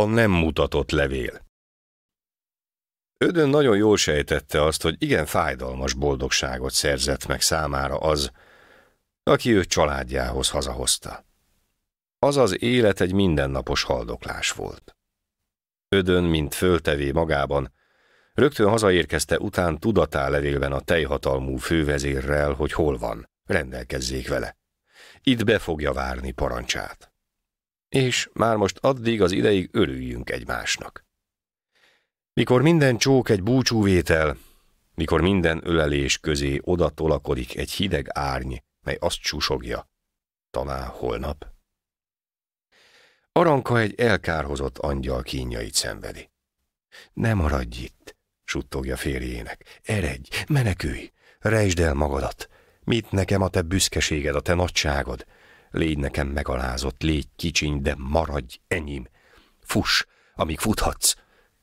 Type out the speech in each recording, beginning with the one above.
a nem mutatott levél. Ödön nagyon jól sejtette azt, hogy igen fájdalmas boldogságot szerzett meg számára az, aki őt családjához hazahozta. Az az élet egy mindennapos haldoklás volt. Ödön, mint föltevé magában, rögtön hazaérkezte után tudatá levélben a tejhatalmú fővezérrel, hogy hol van, rendelkezzék vele. Itt be fogja várni parancsát és már most addig az ideig örüljünk egymásnak. Mikor minden csók egy búcsúvétel, mikor minden ölelés közé odatolakodik egy hideg árny, mely azt susogja, talán holnap. Aranka egy elkárhozott angyal kínjait szenvedi. Ne maradj itt, suttogja férjének. Eredj, menekülj, rejtsd el magadat. Mit nekem a te büszkeséged, a te nagyságod? Légy nekem megalázott, légy kicsiny, de maradj enyém. Fuss, amíg futhatsz.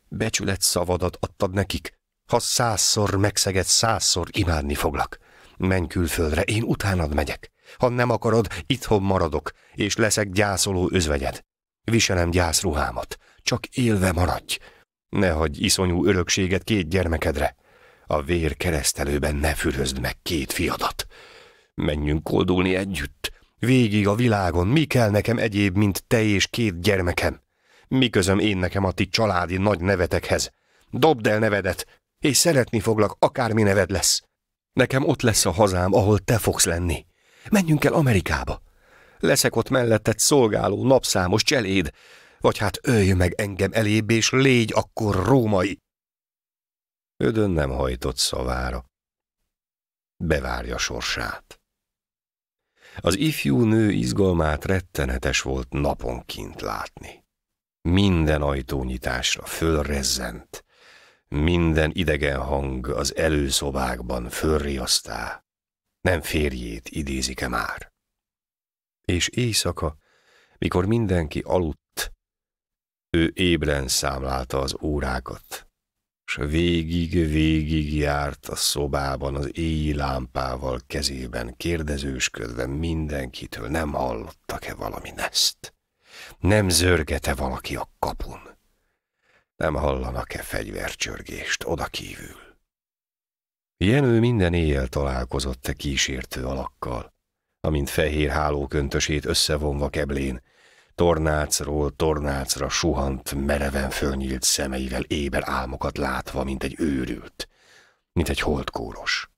Becsület szavadat adtad nekik. Ha százszor megszeged, százszor imádni foglak. Menj külföldre, én utánad megyek. Ha nem akarod, itthon maradok, és leszek gyászoló özvegyed. Viselem gyászruhámat, csak élve maradj. Ne hagyj iszonyú örökséget két gyermekedre. A vér keresztelőben ne fürözd meg két fiadat. Menjünk koldulni együtt, Végig a világon mi kell nekem egyéb, mint te és két gyermekem? Mi közöm én nekem a ti családi nagy nevetekhez? Dobd el nevedet, és szeretni foglak, akármi neved lesz. Nekem ott lesz a hazám, ahol te fogsz lenni. Menjünk el Amerikába. Leszek ott melletted szolgáló, napszámos cseléd, vagy hát ölj meg engem elébb, és légy akkor római. Ödön nem hajtott szavára. Bevárja sorsát. Az ifjú nő izgalmát rettenetes volt naponként látni. Minden ajtónyitásra fölrezzent, minden idegen hang az előszobákban fölriasztá, nem férjét idézik-e már. És éjszaka, mikor mindenki aludt, ő ébren számlálta az órákat, és végig-végig járt a szobában az éjjel lámpával kezében, kérdezősködve mindenkitől, nem hallottak-e valami neszt? Nem zörgete valaki a kapun? Nem hallanak-e fegyvercsörgést odakívül? Jenő minden éjjel találkozott e kísértő alakkal, amint fehér hálóköntösét összevonva keblén, tornácról tornácra suhant, mereven fölnyílt szemeivel éber álmokat látva, mint egy őrült, mint egy holdkóros.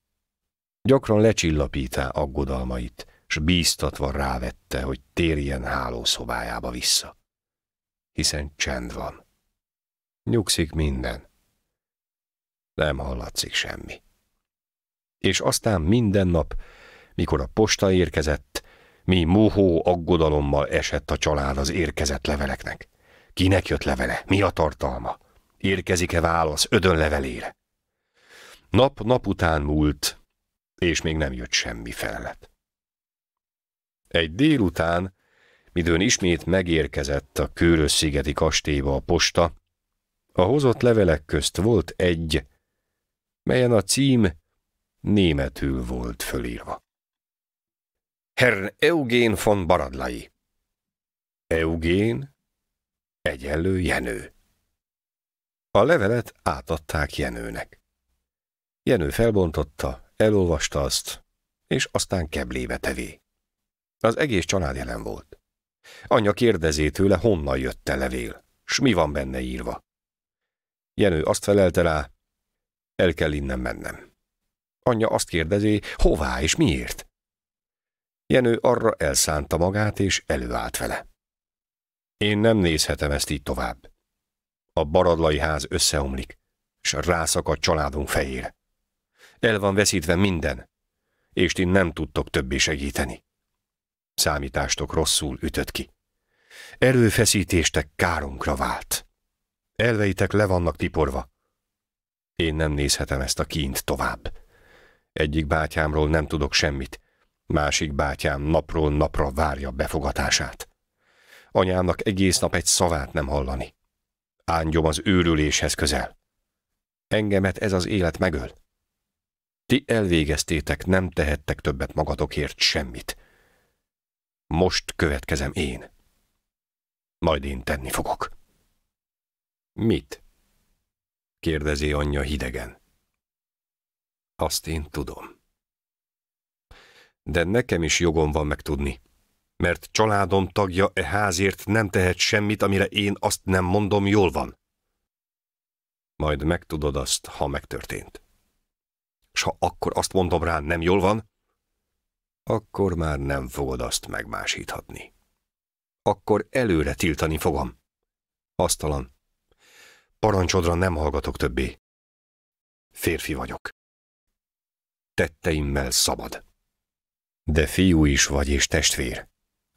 Gyakran lecsillapítá aggodalmait, s bíztatva rávette, hogy térjen hálószobájába vissza. Hiszen csend van. Nyugszik minden. Nem hallatszik semmi. És aztán minden nap, mikor a posta érkezett, mi mohó aggodalommal esett a család az érkezett leveleknek. Kinek jött levele? Mi a tartalma? Érkezik-e válasz ödön levelére? Nap nap után múlt, és még nem jött semmi felelet. Egy délután, midőn ismét megérkezett a Kőrösszigeti kastélyba a posta, a hozott levelek közt volt egy, melyen a cím németül volt fölírva. Herrn Eugén von Baradlai. Eugén, egyenlő Jenő. A levelet átadták Jenőnek. Jenő felbontotta, elolvasta azt, és aztán keblébe tevé. Az egész család jelen volt. Anya kérdezé tőle, honnan jött a levél, s mi van benne írva. Jenő azt felelte rá, el kell innen mennem. Anya azt kérdezi, hová és miért. Jenő arra elszánta magát, és előállt vele. Én nem nézhetem ezt így tovább. A baradlai ház összeomlik, és rászakad családunk fejére. El van veszítve minden, és ti nem tudtok többé segíteni. Számítástok rosszul ütött ki. Erőfeszítéstek kárunkra vált. Elveitek le vannak tiporva. Én nem nézhetem ezt a kint tovább. Egyik bátyámról nem tudok semmit, Másik bátyám napról napra várja befogatását. Anyámnak egész nap egy szavát nem hallani. Ángyom az őrüléshez közel. Engemet ez az élet megöl. Ti elvégeztétek, nem tehettek többet magatokért semmit. Most következem én. Majd én tenni fogok. Mit? kérdezi anyja hidegen. Azt én tudom de nekem is jogom van megtudni. Mert családom tagja e házért nem tehet semmit, amire én azt nem mondom, jól van. Majd megtudod azt, ha megtörtént. És ha akkor azt mondom rá, nem jól van, akkor már nem fogod azt megmásíthatni. Akkor előre tiltani fogom. Asztalan. Parancsodra nem hallgatok többé. Férfi vagyok. Tetteimmel szabad. De fiú is vagy és testvér,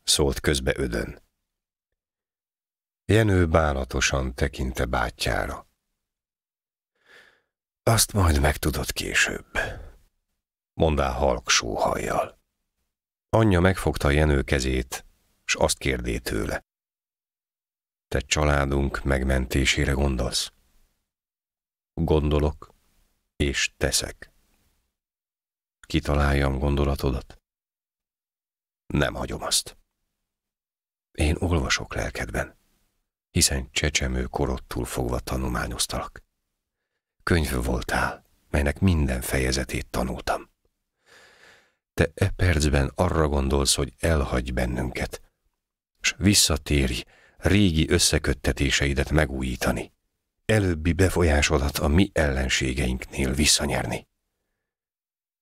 szólt közbe ödön. Jenő bánatosan tekinte bátyjára. Azt majd megtudod később, mondá halk sóhajjal. Anyja megfogta Jenő kezét, s azt kérdé tőle. Te családunk megmentésére gondolsz? Gondolok és teszek. Kitaláljam gondolatodat? Nem hagyom azt. Én olvasok lelkedben, hiszen csecsemő korottul fogva tanulmányoztalak. Könyv voltál, melynek minden fejezetét tanultam. Te e percben arra gondolsz, hogy elhagy bennünket, s visszatéri régi összeköttetéseidet megújítani, előbbi befolyásodat a mi ellenségeinknél visszanyerni.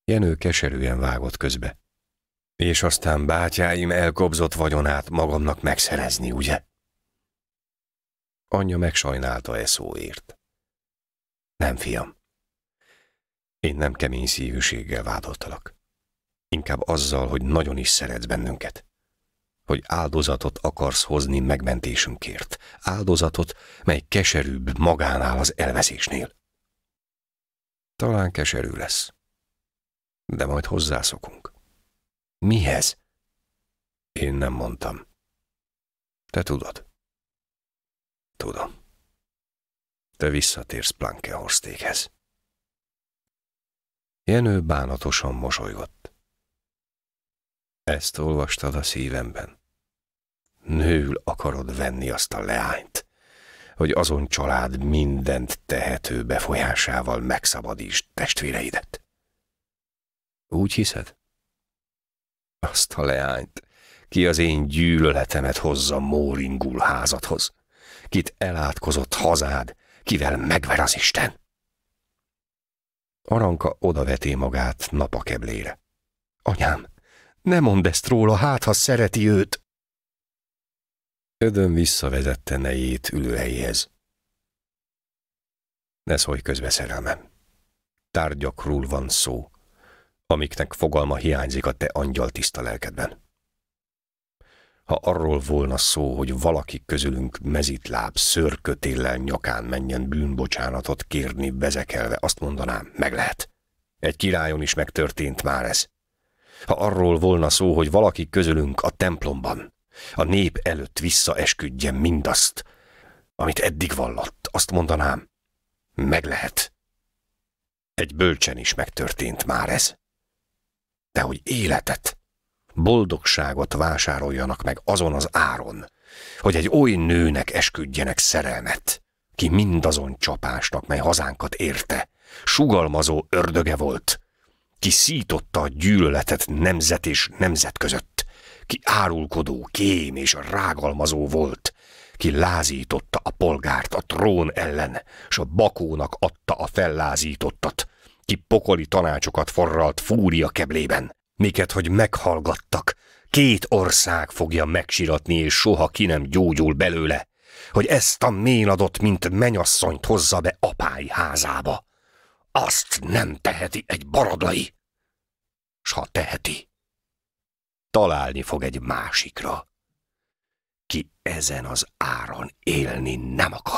Jenő keserűen vágott közbe, és aztán bátyáim elkobzott vagyonát magamnak megszerezni, ugye? Anyja megsajnálta e szóért. Nem, fiam. Én nem kemény szívűséggel vádoltalak. Inkább azzal, hogy nagyon is szeretsz bennünket. Hogy áldozatot akarsz hozni megmentésünkért. Áldozatot, mely keserűbb magánál az elveszésnél. Talán keserű lesz. De majd hozzászokunk. Mihez? Én nem mondtam. Te tudod. Tudom. Te visszatérsz Plankehorstékhez. Jenő bánatosan mosolygott. Ezt olvastad a szívemben. Nőül akarod venni azt a leányt, hogy azon család mindent tehető befolyásával megszabadítsd testvéreidet. Úgy hiszed? Azt a leányt. Ki az én gyűlöletemet hozza Móringul házadhoz? Kit elátkozott hazád, kivel megver az Isten? Aranka odaveté magát napakeblére. Anyám, ne mondd ezt róla, hát ha szereti őt! Ödön visszavezette nejét ülőhelyéhez. Ne szólj közbeszerelmem. Tárgyakról van szó, amiknek fogalma hiányzik a te angyal tiszta lelkedben. Ha arról volna szó, hogy valaki közülünk mezitláb szörkötéllel nyakán menjen bűnbocsánatot kérni bezekelve, azt mondanám, meg lehet. Egy királyon is megtörtént már ez. Ha arról volna szó, hogy valaki közülünk a templomban, a nép előtt visszaesküdjen mindazt, amit eddig vallott, azt mondanám, meg lehet. Egy bölcsen is megtörtént már ez de hogy életet, boldogságot vásároljanak meg azon az áron, hogy egy oly nőnek esküdjenek szerelmet, ki mindazon csapásnak, mely hazánkat érte, sugalmazó ördöge volt, ki szította a gyűlöletet nemzet és nemzet között, ki árulkodó, kém és rágalmazó volt, ki lázította a polgárt a trón ellen, s a bakónak adta a fellázítottat, ki pokoli tanácsokat forralt fúria keblében, miket hogy meghallgattak, két ország fogja megsiratni, és soha ki nem gyógyul belőle, hogy ezt a méladot, mint menyasszonyt hozza be apái házába. Azt nem teheti egy baradlai, S ha teheti, találni fog egy másikra, ki ezen az áron élni nem akar.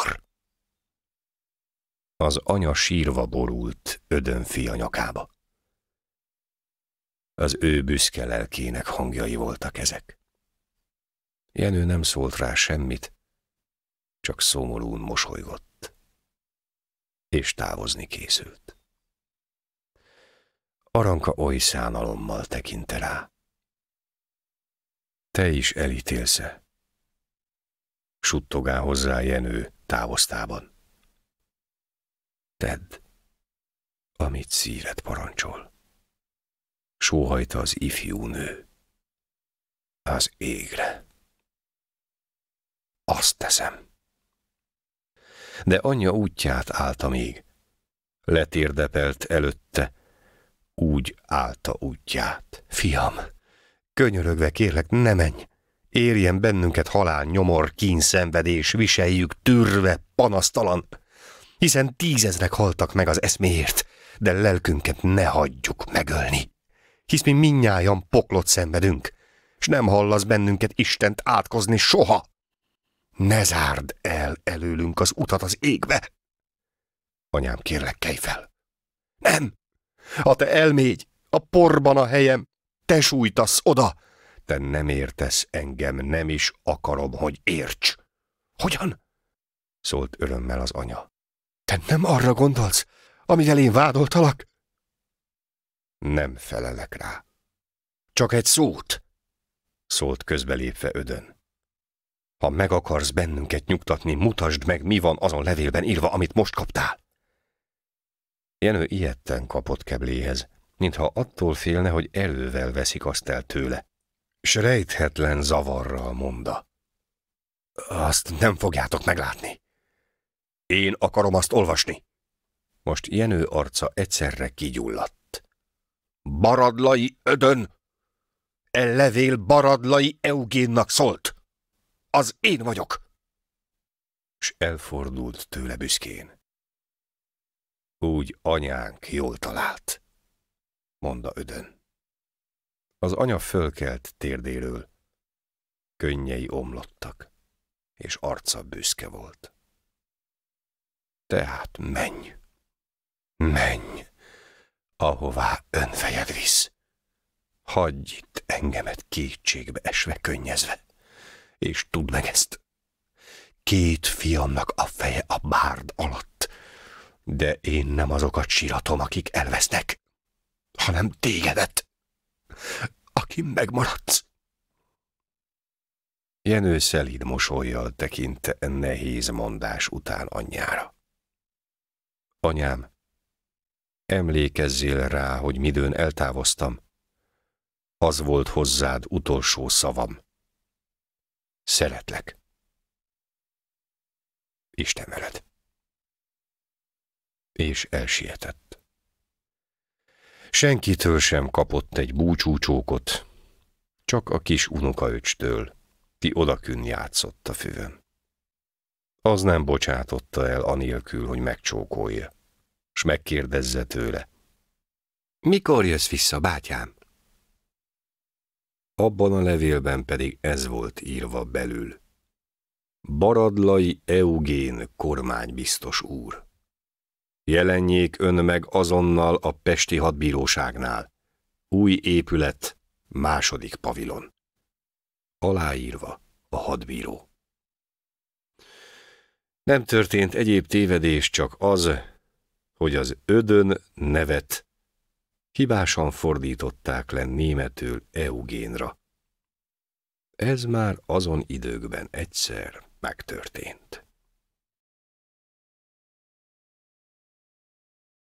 Az anya sírva borult ödön fia nyakába. Az ő büszke lelkének hangjai voltak ezek. Jenő nem szólt rá semmit, csak szomorún mosolygott, és távozni készült. Aranka oly szánalommal tekinte rá. Te is elítélsz-e? Suttogá hozzá Jenő távoztában. Tedd, amit szíved parancsol. Sóhajta az ifjú nő. Az égre. Azt teszem. De anyja útját állta még. Letérdepelt előtte, úgy állta útját. Fiam, könyörögve kérlek, ne menj! Érjen bennünket halál, nyomor, kínszenvedés, viseljük, tűrve, panasztalan! hiszen tízezrek haltak meg az eszméért, de lelkünket ne hagyjuk megölni. Hisz mi minnyájan poklot szenvedünk, s nem hallasz bennünket Istent átkozni soha. Ne zárd el előlünk az utat az égbe! Anyám, kérlek, kelj fel! Nem! A te elmégy, a porban a helyem, te sújtasz oda! Te nem értesz engem, nem is akarom, hogy érts! Hogyan? szólt örömmel az anya. Te nem arra gondolsz, amivel én vádoltalak? Nem felelek rá. Csak egy szót, szólt közbelépve ödön. Ha meg akarsz bennünket nyugtatni, mutasd meg, mi van azon levélben írva, amit most kaptál. Jenő ilyetten kapott kebléhez, mintha attól félne, hogy elővel veszik azt el tőle. S rejthetlen zavarral monda. Azt nem fogjátok meglátni. Én akarom azt olvasni. Most Jenő arca egyszerre kigyulladt. Baradlai ödön! E levél Baradlai Eugénnak szólt! Az én vagyok! S elfordult tőle büszkén. Úgy anyánk jól talált, mondta ödön. Az anya fölkelt térdéről. Könnyei omlottak, és arca büszke volt. Tehát menj, menj, ahová önfejed visz. Hagyj itt engemet kétségbe esve könnyezve, és tudd meg ezt. Két fiamnak a feje a bárd alatt, de én nem azokat síratom, akik elvesznek, hanem tégedet, aki megmaradsz. Jenő szelíd mosolyjal tekinte nehéz mondás után anyjára. Anyám, emlékezzél rá, hogy midőn eltávoztam. Az volt hozzád utolsó szavam. Szeretlek. Isten veled. És elsietett. Senkitől sem kapott egy búcsúcsókot, csak a kis unokaöcstől, ki odakünn játszott a füvön az nem bocsátotta el anélkül, hogy megcsókolja, s megkérdezze tőle. Mikor jössz vissza, bátyám? Abban a levélben pedig ez volt írva belül. Baradlai Eugén kormánybiztos úr. Jelenjék ön meg azonnal a Pesti hadbíróságnál. Új épület, második pavilon. Aláírva a hadbíró. Nem történt egyéb tévedés, csak az, hogy az ödön nevet hibásan fordították le németül Eugénra. Ez már azon időkben egyszer megtörtént.